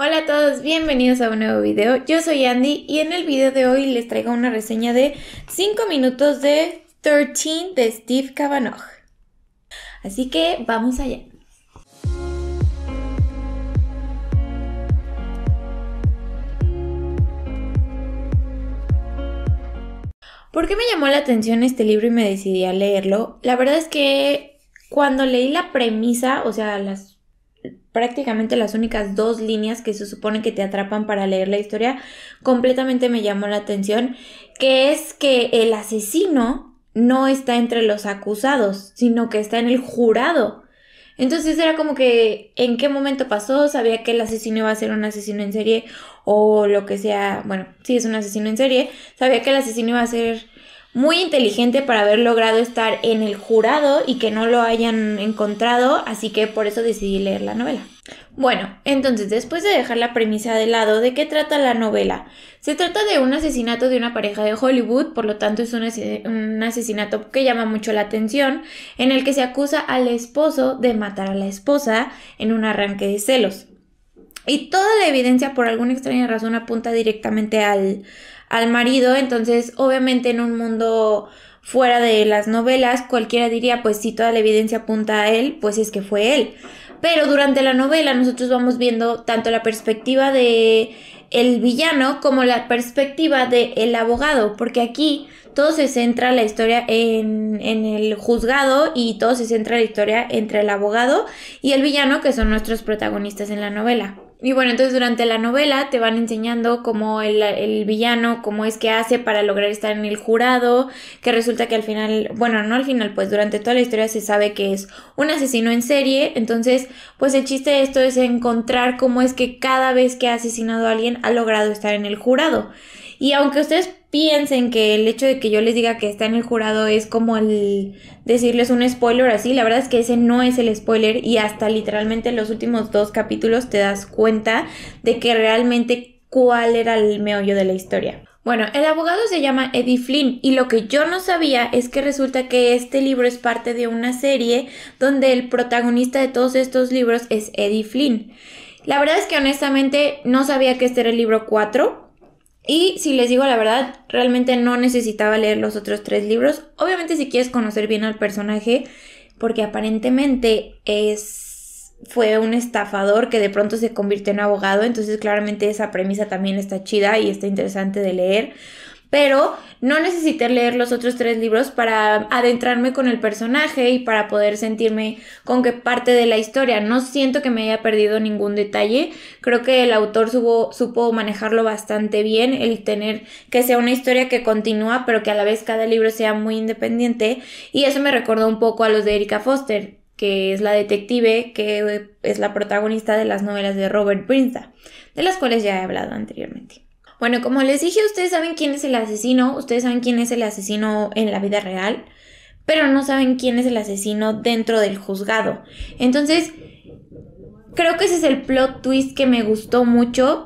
Hola a todos, bienvenidos a un nuevo video. Yo soy Andy y en el video de hoy les traigo una reseña de 5 minutos de 13 de Steve Cavanaugh. Así que vamos allá. ¿Por qué me llamó la atención este libro y me decidí a leerlo? La verdad es que cuando leí la premisa, o sea, las prácticamente las únicas dos líneas que se supone que te atrapan para leer la historia, completamente me llamó la atención, que es que el asesino no está entre los acusados, sino que está en el jurado. Entonces era como que en qué momento pasó, sabía que el asesino iba a ser un asesino en serie o lo que sea, bueno, sí es un asesino en serie, sabía que el asesino iba a ser muy inteligente para haber logrado estar en el jurado y que no lo hayan encontrado, así que por eso decidí leer la novela. Bueno, entonces después de dejar la premisa de lado, ¿de qué trata la novela? Se trata de un asesinato de una pareja de Hollywood, por lo tanto es un, asesinato que llama mucho la atención, en el que se acusa al esposo de matar a la esposa en un arranque de celos. Y toda la evidencia por alguna extraña razón apunta directamente al, marido, entonces obviamente en un mundo fuera de las novelas cualquiera diría pues si toda la evidencia apunta a él, pues es que fue él. Pero durante la novela nosotros vamos viendo tanto la perspectiva de el villano como la perspectiva de el abogado, porque aquí todo se centra la historia en, en, el juzgado y todo se centra la historia entre el abogado y el villano que son nuestros protagonistas en la novela. Y bueno, entonces durante la novela te van enseñando cómo el, el, villano, cómo es que hace para lograr estar en el jurado, que resulta que al final, bueno, no al final, pues durante toda la historia se sabe que es un asesino en serie, entonces pues el chiste de esto es encontrar cómo es que cada vez que ha asesinado a alguien ha logrado estar en el jurado. Y aunque ustedes piensen que el hecho de que yo les diga que está en el jurado es como el decirles un spoiler así, la verdad es que ese no es el spoiler y hasta literalmente los últimos dos capítulos te das cuenta de que realmente cuál era el meollo de la historia. Bueno, el abogado se llama Eddie Flynn y lo que yo no sabía es que resulta que este libro es parte de una serie donde el protagonista de todos estos libros es Eddie Flynn. La verdad es que honestamente no sabía que este era el libro 4, y si les digo la verdad, realmente no necesitaba leer los otros tres libros. Obviamente si quieres conocer bien al personaje, porque aparentemente es fue un estafador que de pronto se convirtió en abogado, entonces claramente esa premisa también está chida y está interesante de leer pero no necesité leer los otros tres libros para adentrarme con el personaje y para poder sentirme con qué parte de la historia. No siento que me haya perdido ningún detalle. Creo que el autor supo manejarlo bastante bien, el tener que sea una historia que continúa, pero que a la vez cada libro sea muy independiente. Y eso me recordó un poco a los de Erika Foster, que es la detective que es la protagonista de las novelas de Robert Prinza, de las cuales ya he hablado anteriormente. Bueno, como les dije, ustedes saben quién es el asesino, ustedes saben quién es el asesino en la vida real, pero no saben quién es el asesino dentro del juzgado. Entonces, creo que ese es el plot twist que me gustó mucho.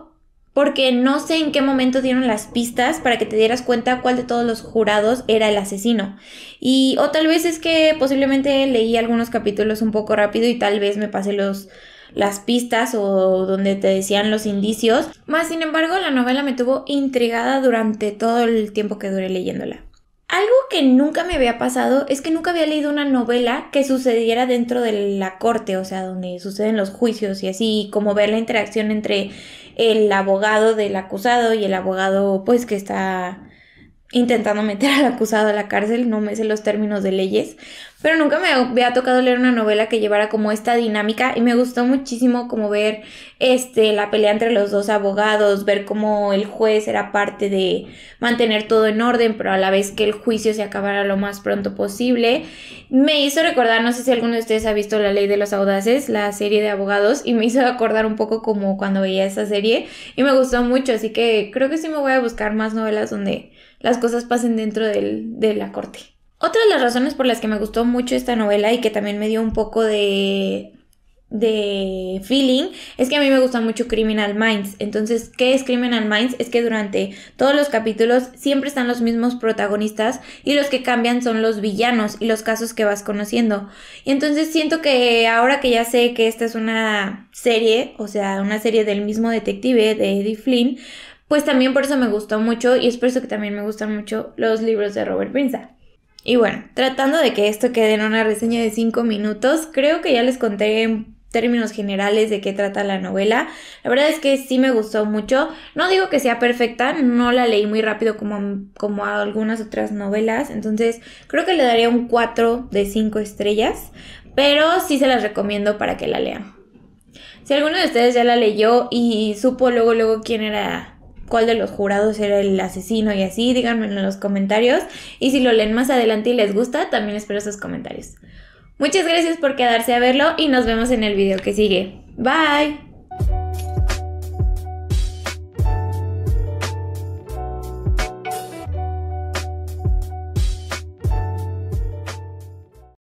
Porque no sé en qué momento dieron las pistas para que te dieras cuenta cuál de todos los jurados era el asesino. Y o tal vez es que posiblemente leí algunos capítulos un poco rápido y tal vez me pasé los las pistas o donde te decían los indicios. Más sin embargo, la novela me tuvo intrigada durante todo el tiempo que duré leyéndola. Algo que nunca me había pasado es que nunca había leído una novela que sucediera dentro de la corte, o sea, donde suceden los juicios y así, como ver la interacción entre el abogado del acusado y el abogado pues que está intentando meter al acusado a la cárcel, no me sé los términos de leyes, pero nunca me había tocado leer una novela que llevara como esta dinámica y me gustó muchísimo como ver este la pelea entre los dos abogados, ver cómo el juez era parte de mantener todo en orden, pero a la vez que el juicio se acabara lo más pronto posible. Me hizo recordar, no sé si alguno de ustedes ha visto La Ley de los Audaces, la serie de abogados y me hizo acordar un poco como cuando veía esa serie y me gustó mucho, así que creo que sí me voy a buscar más novelas donde las cosas pasen dentro del, de la corte. Otra de las razones por las que me gustó mucho esta novela y que también me dio un poco de de feeling es que a mí me gusta mucho Criminal Minds. Entonces, ¿qué es Criminal Minds? Es que durante todos los capítulos siempre están los mismos protagonistas y los que cambian son los villanos y los casos que vas conociendo. Y entonces siento que ahora que ya sé que esta es una serie, o sea, una serie del mismo detective de Eddie Flynn, pues también por eso me gustó mucho y es por eso que también me gustan mucho los libros de Robert Prinza. Y bueno, tratando de que esto quede en una reseña de 5 minutos, creo que ya les conté en términos generales de qué trata la novela. La verdad es que sí me gustó mucho. No digo que sea perfecta, no la leí muy rápido como, como algunas otras novelas, entonces creo que le daría un 4 de 5 estrellas, pero sí se las recomiendo para que la lean. Si alguno de ustedes ya la leyó y supo luego luego quién era cuál de los jurados era el asesino y así, díganmelo en los comentarios. Y si lo leen más adelante y les gusta, también espero sus comentarios. Muchas gracias por quedarse a verlo y nos vemos en el video que sigue. Bye.